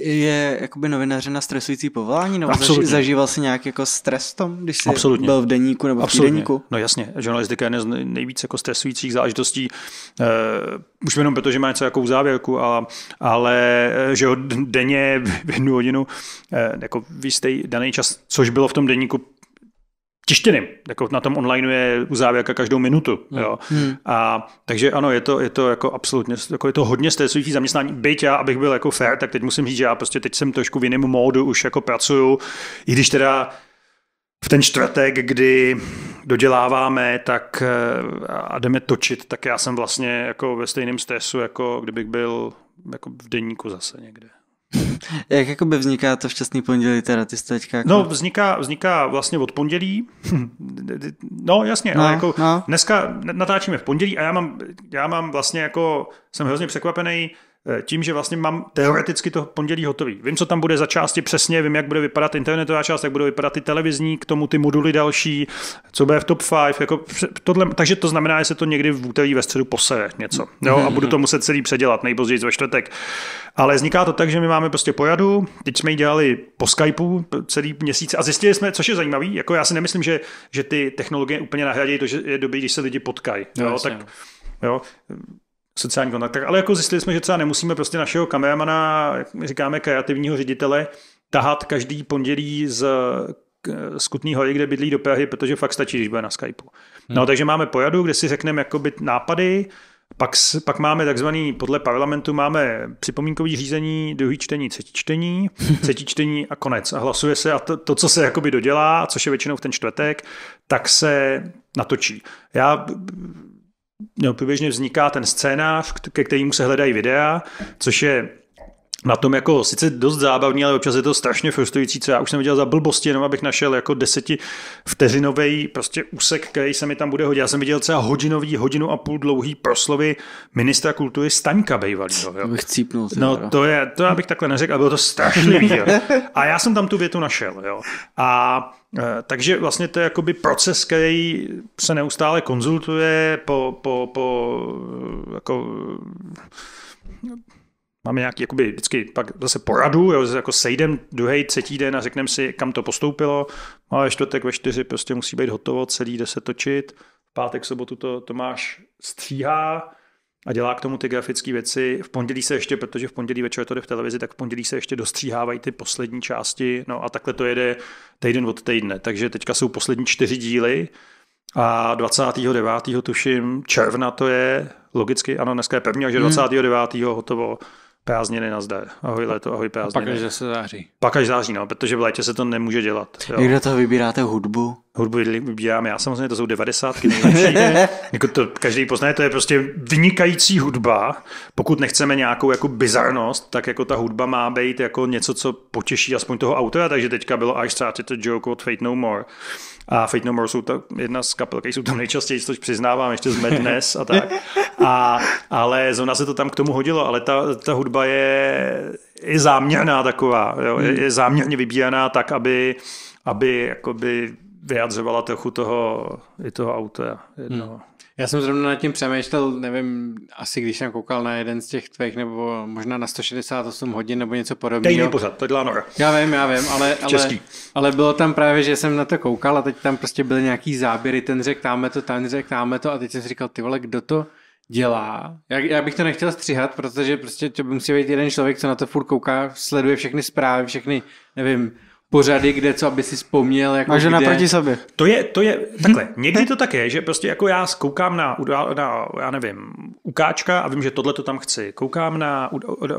je jakoby novinařina stresující povolání? Nebo Absolutně. zažíval jsi nějak jako stres tom, když jsi Absolutně. byl v deníku nebo Absolutně. v týdenníku? No jasně, žurnalistika je jedna z nejvíc jako stresujících záležitostí. Uh, už jenom proto, že má něco jako uzávěrku, a ale eh, že ho denně v jednu hodinu uh, jako v jistý daný čas, což bylo v tom deníku tištěným. Jako na tom online je uzávěrka každou minutu. Hmm. Jo. Hmm. A, takže ano, je to, je to jako absolutně, jako je to hodně stresující zaměstnání. Byť já, abych byl jako fair, tak teď musím říct, že já prostě teď jsem trošku v jiném módu, už jako pracuju, i když teda v ten čtvrtek, kdy doděláváme tak eh, a jdeme točit, tak já jsem vlastně jako ve stejném stresu, jako kdybych byl jako v denníku zase někde. Jak jakoby vzniká to šťastný pondělí teda, ty teďka... Jako... No, vzniká, vzniká vlastně od pondělí. no, jasně, no, ale jako no. dneska natáčíme v pondělí a já mám, já mám vlastně jako, jsem hrozně překvapený, Eh, tím, že vlastně mám teoreticky to pondělí hotový. Vím, co tam bude za části přesně, vím, jak bude vypadat internetová část, jak bude vypadat ty televizní, k tomu ty moduly další, co bude v top 5, jako tohle, takže to znamená, že se to někdy v úterý ve středu posere něco. Jo, a budu to muset celý předělat, nejpozději ve čtvrtek. Ale vzniká to tak, že my máme prostě poradu, teď jsme ji dělali po Skypeu celý měsíc a zjistili jsme, což je zajímavé, jako já si nemyslím, že, že ty technologie úplně nahradí to, že je dobrý, když se lidi potkají. Jo, no, tak, no. jo, sociální kontakt. Ale jako zjistili jsme, že třeba nemusíme prostě našeho kameramana, jak my říkáme, kreativního ředitele, tahat každý pondělí z z Kutný hory, kde bydlí do Prahy, protože fakt stačí, když bude na Skypeu. Hmm. No, hmm. takže máme pojadu, kde si řekneme jakoby nápady, pak, pak máme takzvaný, podle parlamentu máme připomínkový řízení, druhý čtení, třetí čtení, třetí čtení a konec. A hlasuje se a to, to co se jakoby dodělá, což je většinou v ten čtvrtek, tak se natočí. Já no, průběžně vzniká ten scénář, ke kterému se hledají videa, což je na tom jako sice dost zábavný, ale občas je to strašně frustrující, co já už jsem viděl za blbosti, jenom abych našel jako deseti vteřinový prostě úsek, který se mi tam bude hodit. Já jsem viděl třeba hodinový, hodinu a půl dlouhý proslovy ministra kultury Staňka Bejvalýho. Jo. Bych cípnul, no to je, to já bych takhle neřekl, ale bylo to strašně A já jsem tam tu větu našel. Jo. A e, takže vlastně to je jakoby proces, který se neustále konzultuje po, po, po e, jako máme nějaký jakoby vždycky pak zase poradu, jo, jako sejdem druhý, třetí den a řekneme si, kam to postoupilo, no ve čtvrtek ve čtyři prostě musí být hotovo, celý jde se točit, v pátek, sobotu to Tomáš stříhá a dělá k tomu ty grafické věci. V pondělí se ještě, protože v pondělí večer to jde v televizi, tak v pondělí se ještě dostříhávají ty poslední části, no a takhle to jede týden od týdne, takže teďka jsou poslední čtyři díly, a 29. tuším, června to je, logicky, ano, dneska je pevně, že 29. Hmm. hotovo prázdniny na zdar. Ahoj léto, ahoj prázdniny. A pak až zase září. Pak až září, no, protože v létě se to nemůže dělat. Jo. Kdo to vybíráte hudbu? Hudbu vybírám já samozřejmě, to jsou devadesátky nejlepší. jako to každý pozná, to je prostě vynikající hudba. Pokud nechceme nějakou jako bizarnost, tak jako ta hudba má být jako něco, co potěší aspoň toho autora, takže teďka bylo I started to joke od Fate No More. A Fate No More jsou ta, jedna z kapel, jsou tam nejčastěji, což přiznávám, ještě z Madness a tak. A, ale zrovna se to tam k tomu hodilo, ale ta, ta hudba je, je záměrná taková, jo? Je, hmm. je záměrně vybíraná tak, aby, aby jakoby vyjadřovala trochu toho, i toho auta. jednoho. Hmm. Já jsem zrovna nad tím přemýšlel, nevím, asi když jsem koukal na jeden z těch tvých, nebo možná na 168 hodin, nebo něco podobného. Dejný pořad, to dělá Nora. Já vím, já vím, ale, ale, ale, bylo tam právě, že jsem na to koukal a teď tam prostě byly nějaký záběry, ten řekl, tamhle to, ten řekl, tamhle to a teď jsem si říkal, ty vole, kdo to, dělá. Já, já bych to nechtěl stříhat, protože prostě to by musí být jeden člověk, co na to furt kouká, sleduje všechny zprávy, všechny, nevím, pořady, kde co, aby si vzpomněl. Jako Máš naproti sobě. To je, to je, takhle, někdy to tak je, že prostě jako já koukám na, na já nevím, ukáčka a vím, že tohle to tam chci. Koukám na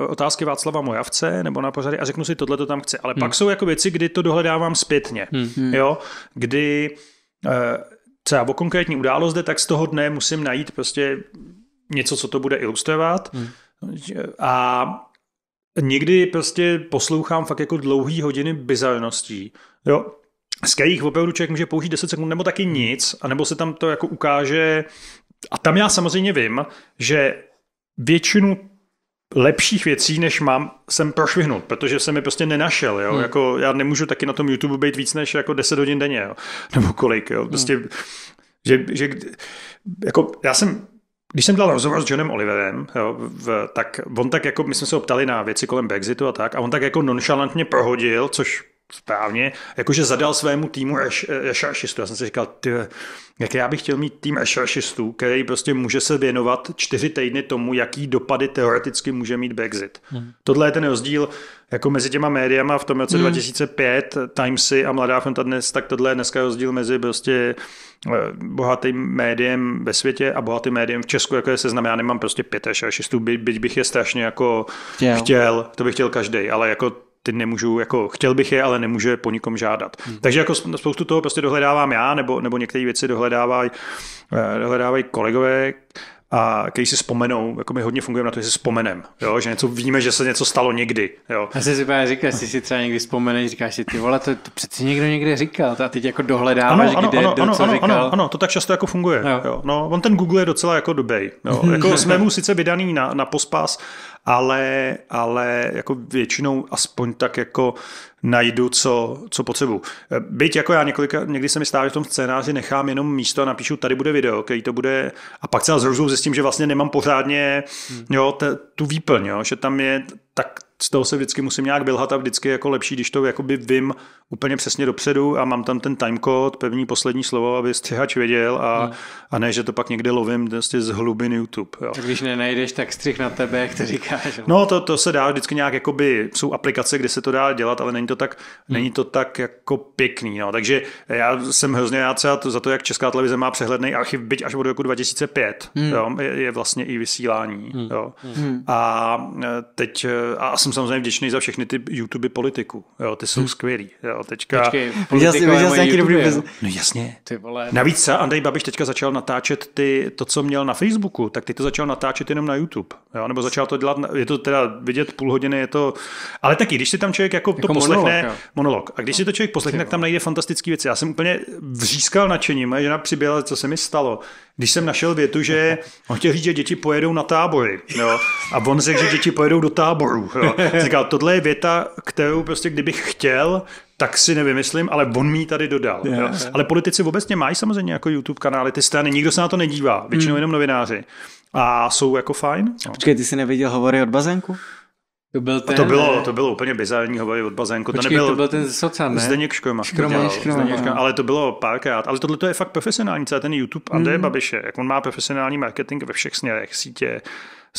otázky Václava Mojavce nebo na pořady a řeknu si, tohle to tam chci. Ale hmm. pak jsou jako věci, kdy to dohledávám zpětně. Hmm. Jo, kdy Uh, třeba o konkrétní událost jde, tak z toho dne musím najít prostě něco, co to bude ilustrovat. Hmm. A někdy prostě poslouchám fakt jako dlouhý hodiny bizarností. Jo, z kterých opravdu člověk může použít 10 sekund nebo taky nic, anebo se tam to jako ukáže. A tam já samozřejmě vím, že většinu lepších věcí, než mám, jsem prošvihnout, protože jsem je prostě nenašel. Jo? Hmm. Jako, já nemůžu taky na tom YouTube být víc než jako 10 hodin denně, jo? nebo kolik. Jo? Prostě, hmm. že, že, jako, já jsem když jsem dělal rozhovor s Johnem Oliverem, jo, v, tak on tak jako, my jsme se ho ptali na věci kolem Brexitu a tak, a on tak jako nonchalantně prohodil, což správně, jakože zadal svému týmu rešeršistu. Já jsem si říkal, ty, jak já bych chtěl mít tým rešeršistů, který prostě může se věnovat čtyři týdny tomu, jaký dopady teoreticky může mít Brexit. Hmm. Tohle je ten rozdíl jako mezi těma médiama v tom roce hmm. 2005, Timesy a Mladá fronta dnes, tak tohle je dneska rozdíl mezi prostě eh, bohatým médiem ve světě a bohatým médiem v Česku, jako je seznam. Já nemám prostě pět rešeršistů, byť bych je strašně jako chtěl, chtěl to bych chtěl každý, ale jako ty nemůžu, jako chtěl bych je, ale nemůže po nikom žádat. Hmm. Takže jako spoustu toho prostě dohledávám já, nebo, nebo některé věci dohledávají, eh, dohledávají kolegové, a když si vzpomenou, jako my hodně fungujeme na to, že si vzpomenem, jo? že něco víme, že se něco stalo někdy. Jo? Já si si právě říkal, jestli si třeba někdy vzpomeneš, říkáš si, ty vole, to, to přeci někdo někde říkal, a teď jako dohledáváš, ano, ano, kde, ano, ano, co ano, říkal. Ano, ano, to tak často jako funguje. Jo. Jo? No, on ten Google je docela jako dobej. Jo? Jako jsme mu sice vydaný na, na pospas, ale, ale jako většinou aspoň tak jako najdu, co, co potřebuju. E, byť jako já několika, někdy se mi stává, že v tom scénáři nechám jenom místo a napíšu, tady bude video, který to bude, a pak se s tím, že vlastně nemám pořádně hmm. jo, t, tu výplň, jo, že tam je tak z toho se vždycky musím nějak vylhat a vždycky je jako lepší, když to jakoby vím úplně přesně dopředu a mám tam ten timecode, pevný poslední slovo, aby střihač věděl a, hmm. a ne, že to pak někde lovím vlastně z hlubiny YouTube. Jo. Tak když nenajdeš, tak střih na tebe, jak to říkáš. No to, to se dá vždycky nějak, jakoby, jsou aplikace, kde se to dá dělat, ale není to tak, hmm. není to tak jako pěkný. No. Takže já jsem hrozně rád za to, jak Česká televize má přehledný archiv, byť až od roku 2005, hmm. jo, je, je vlastně i vysílání. Hmm. Jo. Hmm. A teď a jsem samozřejmě vděčný za všechny ty YouTube politiku. Jo, ty jsou hm. skvělý. Jo, teďka... Počkej, viděl jsi, nějaký dobrý bez... No jasně. Ty vole. Navíc se Andrej Babiš teďka začal natáčet ty, to, co měl na Facebooku, tak ty to začal natáčet jenom na YouTube. Jo, nebo začal to dělat, je to teda vidět půl hodiny, je to... Ale taky, když si tam člověk jako, jako to poslechne, monolog, monolog. A když no. si to člověk poslechne, tak tam najde fantastické věci. Já jsem úplně vřískal nadšením, moje žena přiběhla, co se mi stalo když jsem našel větu, že on chtěl říct, že děti pojedou na tábory. Jo? A on řekl, že děti pojedou do táborů. Říkal, tohle je věta, kterou prostě kdybych chtěl, tak si nevymyslím, ale on mi tady dodal. Yeah, jo? Ale politici obecně mají samozřejmě jako YouTube kanály, ty strany, nikdo se na to nedívá, většinou hmm. jenom novináři. A jsou jako fajn. No. Počkej, ty jsi neviděl hovory od bazénku? To, byl ten, to, bylo, to bylo úplně bizarní hovory od bazénku. Počkej, to, nebyl, to byl ten Socan, ne? Zdeněk Škroma. Škroma, Škroma, Škroma, ale to bylo párkrát. Ale tohle to je fakt profesionální, celý ten YouTube Andreje mm. Babiše, jak on má profesionální marketing ve všech směrech, sítě,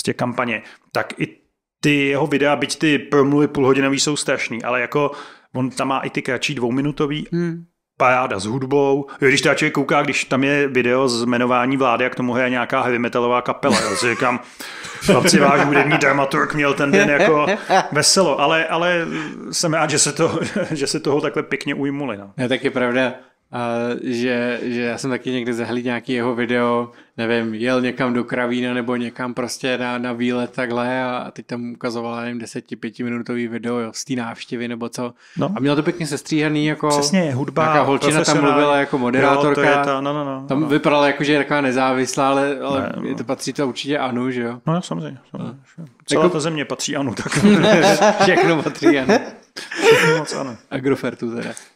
těch kampaně, tak i ty jeho videa, byť ty promluvy půlhodinový jsou strašný, ale jako on tam má i ty kratší dvouminutový, mm pajáda s hudbou. Jo, když teda člověk kouká, když tam je video z jmenování vlády a k tomu je nějaká heavy metalová kapela. Já si říkám, chlapci, váš hudební dramaturg měl ten den jako veselo, ale, ale jsem rád, že se, to, že se toho takhle pěkně ujmuli. No. Ne, tak je pravda, a že, že já jsem taky někdy zahlí nějaký jeho video, nevím, jel někam do Kravína nebo někam prostě na, na výlet takhle a, a teď tam ukazoval, nevím, 10-5 minutový video jo, z té návštěvy nebo co. No. A měl to pěkně sestříhaný jako... Přesně, hudba, Taká holčina tam mluvila jako moderátorka. Jo, to je ta, no, no, no, tam no, no. vypadala jako, že je taková nezávislá, ale, ale ne, no. je to patří to určitě Anu, že jo? No samozřejmě. samozřejmě. No. Celá jako... ta země patří Anu, tak... Všechno patří Anu. Anu. Agrofertu teda.